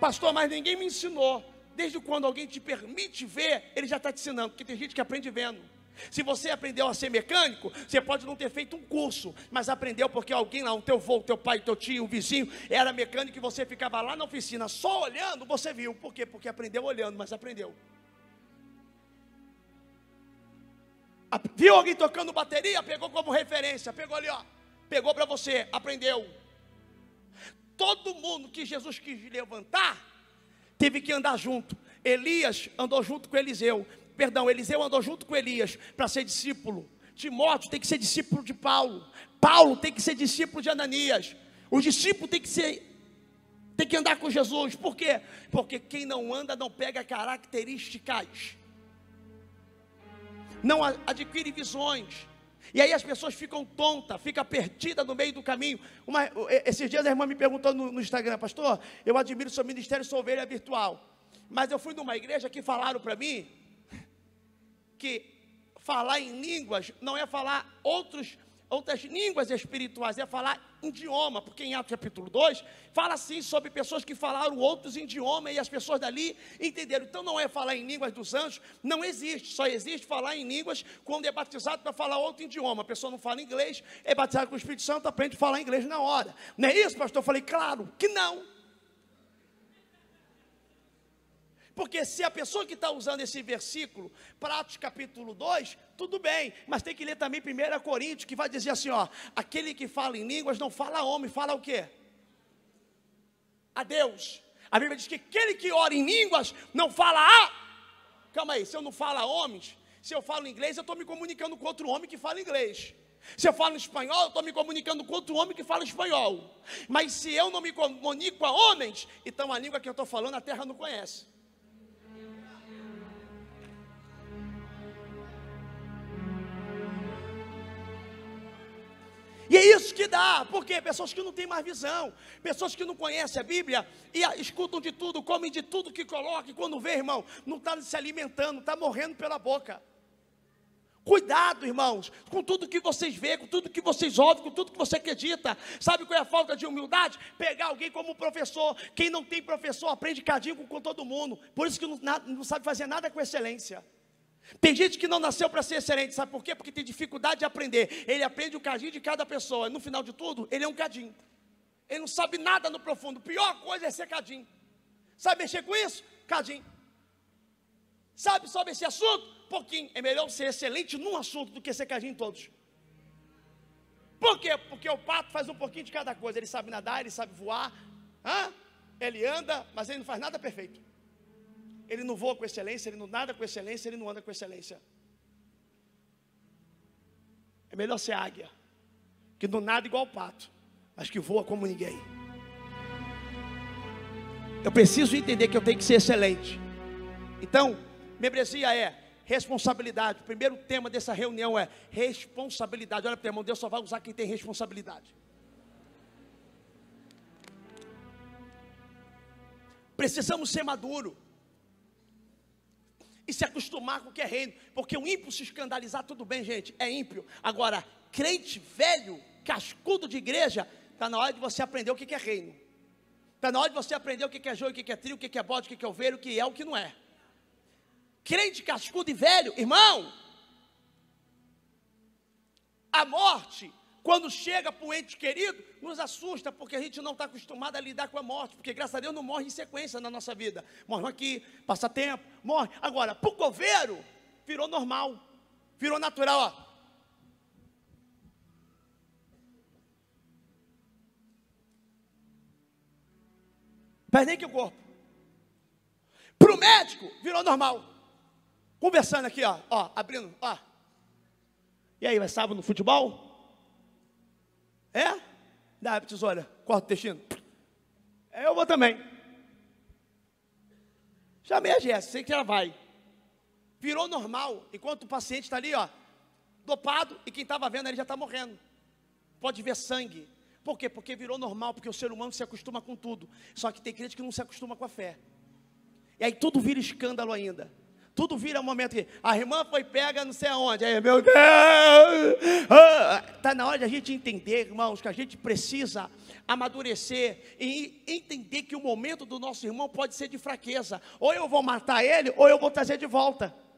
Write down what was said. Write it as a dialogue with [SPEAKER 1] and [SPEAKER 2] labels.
[SPEAKER 1] Pastor, mas ninguém me ensinou. Desde quando alguém te permite ver, ele já está te ensinando, porque tem gente que aprende vendo. Se você aprendeu a ser mecânico, você pode não ter feito um curso, mas aprendeu porque alguém lá, o teu avô, o teu pai, o teu tio, o vizinho, era mecânico e você ficava lá na oficina só olhando, você viu. Por quê? Porque aprendeu olhando, mas aprendeu. Viu alguém tocando bateria? Pegou como referência, pegou ali, ó. Pegou para você, aprendeu todo mundo que Jesus quis levantar teve que andar junto. Elias andou junto com Eliseu. Perdão, Eliseu andou junto com Elias para ser discípulo. Timóteo tem que ser discípulo de Paulo. Paulo tem que ser discípulo de Ananias. O discípulo tem que ser tem que andar com Jesus. Por quê? Porque quem não anda não pega características. Não adquire visões. E aí as pessoas ficam tontas, ficam perdidas no meio do caminho. Uma, esses dias a irmã me perguntou no, no Instagram, pastor, eu admiro seu ministério, sou ovelha virtual. Mas eu fui numa igreja que falaram para mim que falar em línguas não é falar outros, outras línguas espirituais, é falar idioma, porque em Atos capítulo 2 fala assim sobre pessoas que falaram outros idiomas e as pessoas dali entenderam. Então não é falar em línguas dos anjos, não existe, só existe falar em línguas quando é batizado para falar outro idioma. A pessoa não fala inglês, é batizado com o Espírito Santo, aprende a falar inglês na hora. Não é isso, pastor? Eu falei, claro que não. Porque se a pessoa que está usando esse versículo, para Atos capítulo 2, tudo bem, mas tem que ler também 1 Coríntios, que vai dizer assim: ó, aquele que fala em línguas não fala homem, fala o quê? A Deus. A Bíblia diz que aquele que ora em línguas não fala a. Calma aí, se eu não falo a homens, se eu falo inglês, eu estou me comunicando com outro homem que fala inglês. Se eu falo espanhol, eu estou me comunicando com outro homem que fala espanhol. Mas se eu não me comunico a homens, então a língua que eu estou falando a terra não conhece. que dá. Porque Pessoas que não têm mais visão, pessoas que não conhecem a Bíblia e a, escutam de tudo, comem de tudo que coloca, e quando vê, irmão, não está se alimentando, está morrendo pela boca. Cuidado, irmãos, com tudo que vocês veem, com tudo que vocês ouvem, com tudo que você acredita. Sabe qual é a falta de humildade? Pegar alguém como professor. Quem não tem professor aprende cadinho com todo mundo. Por isso que não, não sabe fazer nada com excelência. Tem gente que não nasceu para ser excelente, sabe por quê? Porque tem dificuldade de aprender. Ele aprende o cadinho de cada pessoa. No final de tudo, ele é um cadinho. Ele não sabe nada no profundo. A pior coisa é ser cadinho. Sabe mexer com isso? Cadinho. Sabe sobre esse assunto? Pouquinho. É melhor ser excelente num assunto do que ser cadinho em todos. Por quê? Porque o pato faz um pouquinho de cada coisa. Ele sabe nadar, ele sabe voar, hã? ele anda, mas ele não faz nada perfeito ele não voa com excelência, ele não nada com excelência, ele não anda com excelência. É melhor ser águia, que não nada igual pato, mas que voa como ninguém. Eu preciso entender que eu tenho que ser excelente. Então, membresia é responsabilidade. O primeiro tema dessa reunião é responsabilidade. Olha para o irmão, Deus só vai usar quem tem responsabilidade. Precisamos ser maduro se acostumar com o que é reino, porque o ímpio se escandalizar, tudo bem, gente, é ímpio. Agora, crente velho, cascudo de igreja, está na hora de você aprender o que é reino. Está na hora de você aprender o que é joio, o que é trio, o que é bode, o que é ovelha, o que é, o que não é. Crente cascudo e velho, irmão, a morte quando chega para o ente querido, nos assusta, porque a gente não está acostumado a lidar com a morte, porque graças a Deus não morre em sequência na nossa vida. Morre aqui, passa tempo, morre. Agora, para o coveiro, virou normal, virou natural, ó. Perde que o corpo. Para o médico, virou normal. Conversando aqui, ó, ó, abrindo, ó. E aí, vai sábado no futebol? É? Dá a tesoura, corta o intestino. É, eu vou também. Chamei a Jéssica, sei que ela vai. Virou normal, enquanto o paciente está ali, ó, dopado, e quem estava vendo ele já está morrendo. Pode ver sangue. Por quê? Porque virou normal, porque o ser humano se acostuma com tudo. Só que tem crente que não se acostuma com a fé. E aí tudo vira escândalo ainda tudo vira um momento que a irmã foi pega não sei aonde. Aí, meu Deus! Está ah, tá na hora de a gente entender, irmãos, que a gente precisa amadurecer e entender que o momento do nosso irmão pode ser de fraqueza. Ou eu vou matar ele, ou eu vou trazer de volta.